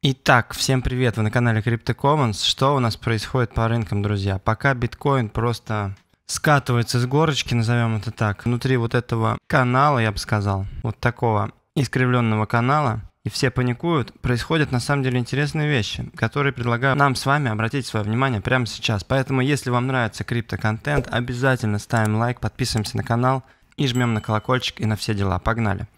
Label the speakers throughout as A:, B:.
A: Итак, всем привет, вы на канале Crypto Commons. Что у нас происходит по рынкам, друзья? Пока биткоин просто скатывается с горочки, назовем это так, внутри вот этого канала, я бы сказал, вот такого искривленного канала, и все паникуют, происходят на самом деле интересные вещи, которые предлагаю нам с вами обратить свое внимание прямо сейчас. Поэтому, если вам нравится крипто-контент, обязательно ставим лайк, подписываемся на канал и жмем на колокольчик и на все дела. Погнали!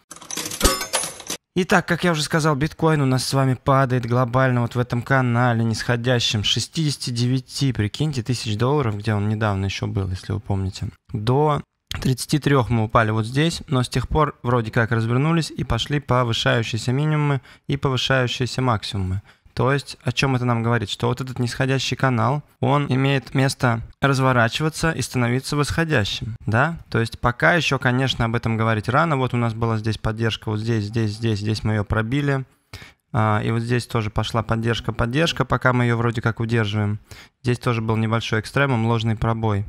A: Итак, как я уже сказал, биткоин у нас с вами падает глобально вот в этом канале, нисходящем 69, прикиньте, тысяч долларов, где он недавно еще был, если вы помните, до 33 мы упали вот здесь, но с тех пор вроде как развернулись и пошли повышающиеся минимумы и повышающиеся максимумы. То есть, о чем это нам говорит? Что вот этот нисходящий канал, он имеет место разворачиваться и становиться восходящим, да? То есть, пока еще, конечно, об этом говорить рано. Вот у нас была здесь поддержка, вот здесь, здесь, здесь, здесь мы ее пробили. А, и вот здесь тоже пошла поддержка, поддержка, пока мы ее вроде как удерживаем. Здесь тоже был небольшой экстремум, ложный пробой.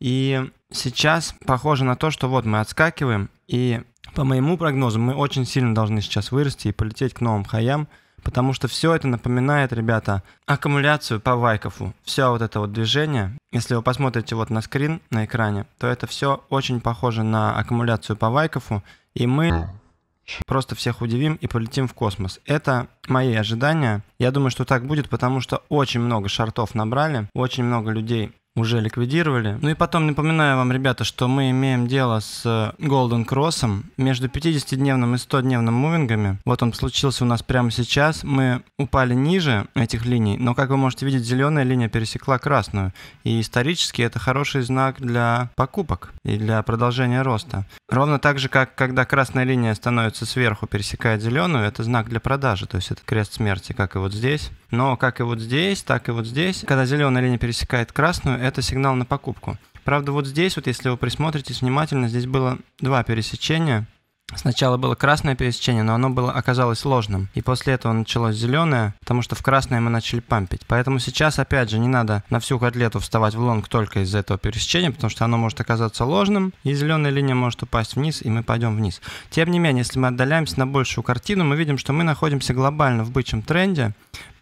A: И сейчас похоже на то, что вот мы отскакиваем, и по моему прогнозу мы очень сильно должны сейчас вырасти и полететь к новым хаям – Потому что все это напоминает, ребята, аккумуляцию по Вайкову. Все вот это вот движение, если вы посмотрите вот на скрин на экране, то это все очень похоже на аккумуляцию по Вайкову. И мы просто всех удивим и полетим в космос. Это мои ожидания. Я думаю, что так будет, потому что очень много шартов набрали, очень много людей уже ликвидировали. Ну и потом напоминаю вам, ребята, что мы имеем дело с э, Golden Cross между 50-дневным и 100-дневным мувингами. Вот он случился у нас прямо сейчас. Мы упали ниже этих линий, но, как вы можете видеть, зеленая линия пересекла красную. И исторически это хороший знак для покупок и для продолжения роста. Ровно так же, как когда красная линия становится сверху, пересекает зеленую, это знак для продажи, то есть это крест смерти, как и вот здесь. Но как и вот здесь, так и вот здесь, когда зеленая линия пересекает красную, это сигнал на покупку. Правда, вот здесь, вот если вы присмотритесь внимательно, здесь было два пересечения. Сначала было красное пересечение, но оно было, оказалось ложным. И после этого началось зеленое, потому что в красное мы начали пампить. Поэтому сейчас, опять же, не надо на всю котлету вставать в лонг только из-за этого пересечения, потому что оно может оказаться ложным, и зеленая линия может упасть вниз, и мы пойдем вниз. Тем не менее, если мы отдаляемся на большую картину, мы видим, что мы находимся глобально в бычьем тренде,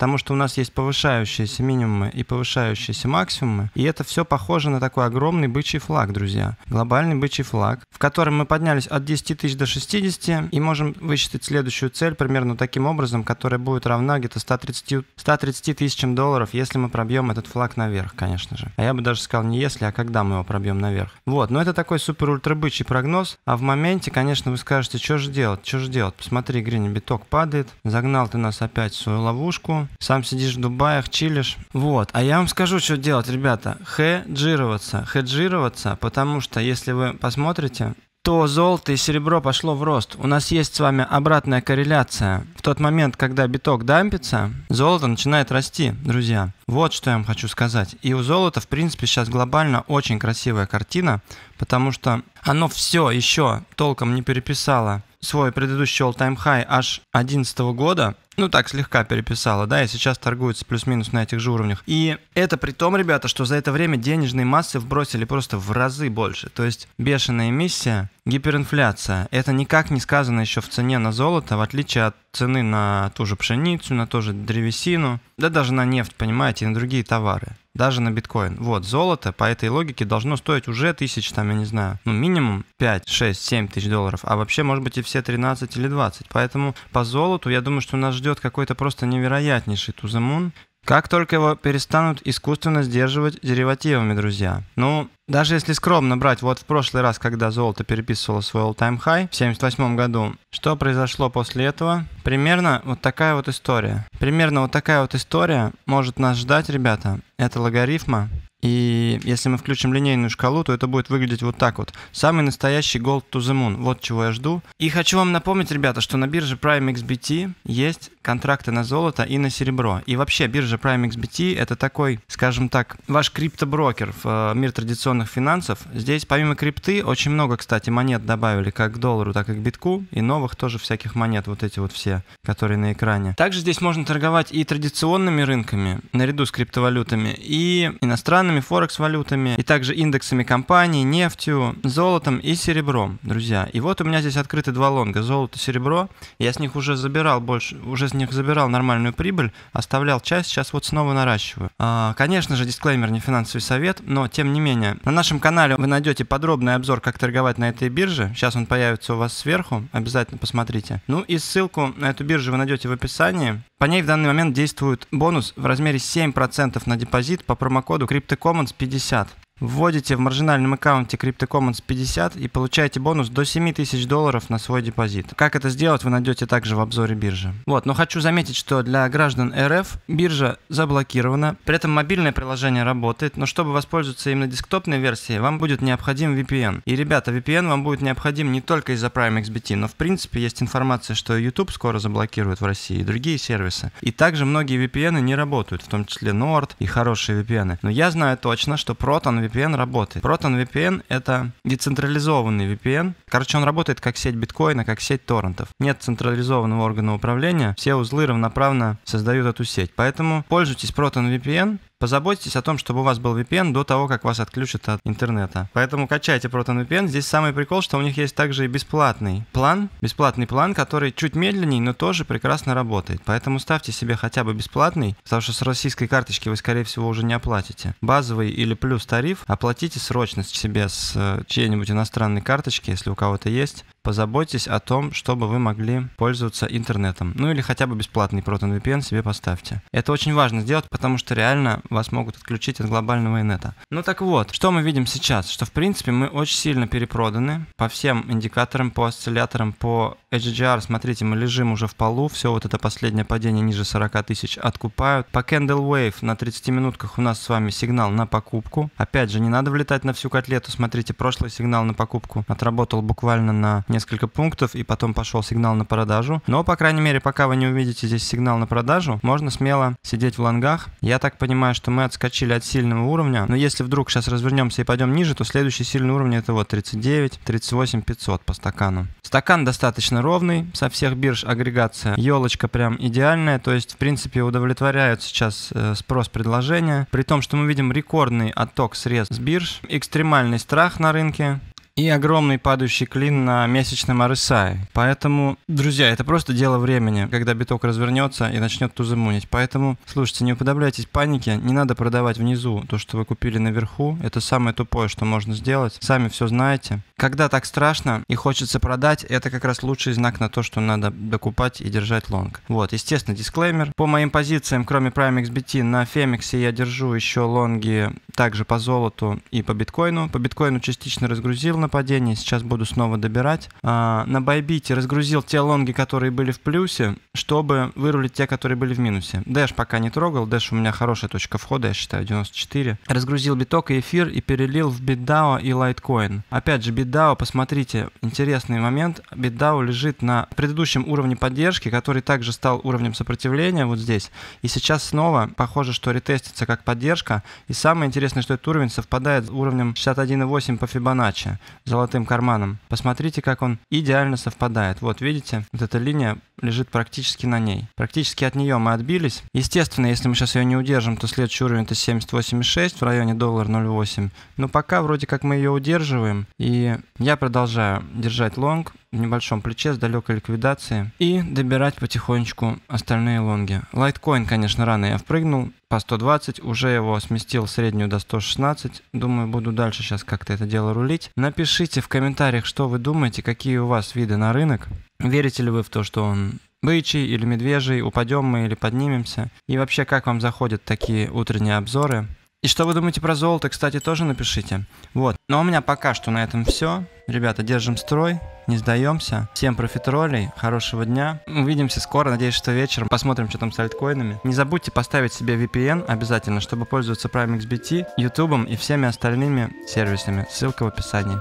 A: потому что у нас есть повышающиеся минимумы и повышающиеся максимумы, и это все похоже на такой огромный бычий флаг, друзья. Глобальный бычий флаг, в котором мы поднялись от 10 тысяч до 60, и можем высчитать следующую цель примерно таким образом, которая будет равна где-то 130, 130 тысячам долларов, если мы пробьем этот флаг наверх, конечно же. А я бы даже сказал не если, а когда мы его пробьем наверх. Вот, но это такой супер-ультра-бычий прогноз, а в моменте, конечно, вы скажете, что же делать, что же делать? Посмотри, Грини, биток падает, загнал ты нас опять в свою ловушку, сам сидишь в Дубаях, чилишь. Вот. А я вам скажу, что делать, ребята. Хеджироваться. Хеджироваться, потому что, если вы посмотрите, то золото и серебро пошло в рост. У нас есть с вами обратная корреляция. В тот момент, когда биток дампится, золото начинает расти, друзья. Вот что я вам хочу сказать. И у золота, в принципе, сейчас глобально очень красивая картина, потому что оно все еще толком не переписало свой предыдущий all-time high аж 2011 года, ну так, слегка переписала, да, и сейчас торгуется плюс-минус на этих же уровнях. И это при том, ребята, что за это время денежные массы вбросили просто в разы больше. То есть бешеная эмиссия, Гиперинфляция. Это никак не сказано еще в цене на золото, в отличие от цены на ту же пшеницу, на ту же древесину, да даже на нефть, понимаете, и на другие товары, даже на биткоин. Вот, золото по этой логике должно стоить уже тысяч, там, я не знаю, ну, минимум 5, 6, 7 тысяч долларов, а вообще, может быть, и все 13 или 20. Поэтому по золоту, я думаю, что нас ждет какой-то просто невероятнейший туземун, как только его перестанут искусственно сдерживать деривативами, друзья. Ну, даже если скромно брать, вот в прошлый раз, когда золото переписывало свой all-time high в 78 году, что произошло после этого? Примерно вот такая вот история. Примерно вот такая вот история может нас ждать, ребята. Это логарифма и если мы включим линейную шкалу, то это будет выглядеть вот так вот. Самый настоящий Gold to the Moon. Вот чего я жду. И хочу вам напомнить, ребята, что на бирже PrimeXBT есть контракты на золото и на серебро. И вообще биржа PrimeXBT это такой, скажем так, ваш криптоброкер в э, мир традиционных финансов. Здесь помимо крипты очень много, кстати, монет добавили как к доллару, так и к битку. И новых тоже всяких монет, вот эти вот все, которые на экране. Также здесь можно торговать и традиционными рынками, наряду с криптовалютами, и иностранными опционами, форекс-валютами, и также индексами компаний, нефтью, золотом и серебром, друзья. И вот у меня здесь открыты два лонга, золото и серебро. Я с них уже забирал больше, уже с них забирал нормальную прибыль, оставлял часть, сейчас вот снова наращиваю. А, конечно же, дисклеймер не финансовый совет, но тем не менее. На нашем канале вы найдете подробный обзор, как торговать на этой бирже. Сейчас он появится у вас сверху, обязательно посмотрите. Ну и ссылку на эту биржу вы найдете в описании. По ней в данный момент действует бонус в размере 7% на депозит по промокоду CryptoCoin. Commons 50. Вводите в маржинальном аккаунте CryptoCommons 50 и получаете бонус до 7 тысяч долларов на свой депозит. Как это сделать, вы найдете также в обзоре биржи. Вот, но хочу заметить, что для граждан РФ биржа заблокирована, при этом мобильное приложение работает, но чтобы воспользоваться именно десктопной версией, вам будет необходим VPN. И, ребята, VPN вам будет необходим не только из-за Prime XBT, но в принципе есть информация, что YouTube скоро заблокируют в России и другие сервисы. И также многие VPN не работают, в том числе Nord и хорошие VPN. Но я знаю точно, что Proton VPN VPN работает. Proton VPN — это децентрализованный VPN. Короче, он работает как сеть биткоина, как сеть торрентов. Нет централизованного органа управления, все узлы равноправно создают эту сеть. Поэтому пользуйтесь Proton VPN, Позаботьтесь о том, чтобы у вас был VPN до того, как вас отключат от интернета. Поэтому качайте ProtonVPN. Здесь самый прикол, что у них есть также и бесплатный план, бесплатный план, который чуть медленнее, но тоже прекрасно работает. Поэтому ставьте себе хотя бы бесплатный, потому что с российской карточки вы, скорее всего, уже не оплатите. Базовый или плюс тариф оплатите срочно себе с э, чьей-нибудь иностранной карточки, если у кого-то есть позаботьтесь о том, чтобы вы могли пользоваться интернетом. Ну или хотя бы бесплатный VPN себе поставьте. Это очень важно сделать, потому что реально вас могут отключить от глобального инета. Ну так вот, что мы видим сейчас? Что в принципе мы очень сильно перепроданы по всем индикаторам, по осцилляторам, по HGR. Смотрите, мы лежим уже в полу, все вот это последнее падение ниже 40 тысяч откупают. По Candle Wave на 30 минутках у нас с вами сигнал на покупку. Опять же, не надо влетать на всю котлету. Смотрите, прошлый сигнал на покупку отработал буквально на несколько пунктов, и потом пошел сигнал на продажу. Но, по крайней мере, пока вы не увидите здесь сигнал на продажу, можно смело сидеть в лонгах. Я так понимаю, что мы отскочили от сильного уровня, но если вдруг сейчас развернемся и пойдем ниже, то следующий сильный уровень это вот 39, 38, 500 по стакану. Стакан достаточно ровный, со всех бирж агрегация елочка прям идеальная, то есть, в принципе, удовлетворяют сейчас э, спрос предложения, при том, что мы видим рекордный отток средств с бирж, экстремальный страх на рынке, и огромный падающий клин на месячном RSI. Поэтому, друзья, это просто дело времени, когда биток развернется и начнет тузымунить. Поэтому, слушайте, не уподобляйтесь панике, не надо продавать внизу то, что вы купили наверху. Это самое тупое, что можно сделать. Сами все знаете. Когда так страшно и хочется продать, это как раз лучший знак на то, что надо докупать и держать лонг. Вот, естественно, дисклеймер. По моим позициям, кроме Prime XBT, на Фемиксе я держу еще лонги также по золоту и по биткоину. По биткоину частично разгрузил на нападений, сейчас буду снова добирать. А, на байбите разгрузил те лонги, которые были в плюсе, чтобы вырулить те, которые были в минусе. Дэш пока не трогал, Дэш у меня хорошая точка входа, я считаю, 94. Разгрузил биток и эфир и перелил в битдао и лайткоин. Опять же, битдао, посмотрите, интересный момент. Битдао лежит на предыдущем уровне поддержки, который также стал уровнем сопротивления вот здесь. И сейчас снова похоже, что ретестится как поддержка. И самое интересное, что этот уровень совпадает с уровнем 61,8 по Fibonacci золотым карманом. Посмотрите, как он идеально совпадает. Вот, видите, вот эта линия лежит практически на ней. Практически от нее мы отбились. Естественно, если мы сейчас ее не удержим, то следующий уровень это 78,6 в районе доллар 0,8. Но пока вроде как мы ее удерживаем. И я продолжаю держать лонг в небольшом плече с далекой ликвидации и добирать потихонечку остальные лонги. Лайткоин, конечно, рано я впрыгнул, по 120, уже его сместил среднюю до 116. Думаю, буду дальше сейчас как-то это дело рулить. Напишите в комментариях, что вы думаете, какие у вас виды на рынок. Верите ли вы в то, что он бычий или медвежий, упадем мы или поднимемся? И вообще, как вам заходят такие утренние обзоры? И что вы думаете про золото, кстати, тоже напишите. Вот. Но у меня пока что на этом все. Ребята, держим строй, не сдаемся. Всем профитролей, хорошего дня. Увидимся скоро, надеюсь, что вечером. Посмотрим, что там с альткоинами. Не забудьте поставить себе VPN обязательно, чтобы пользоваться Prime XBT, YouTube и всеми остальными сервисами. Ссылка в описании.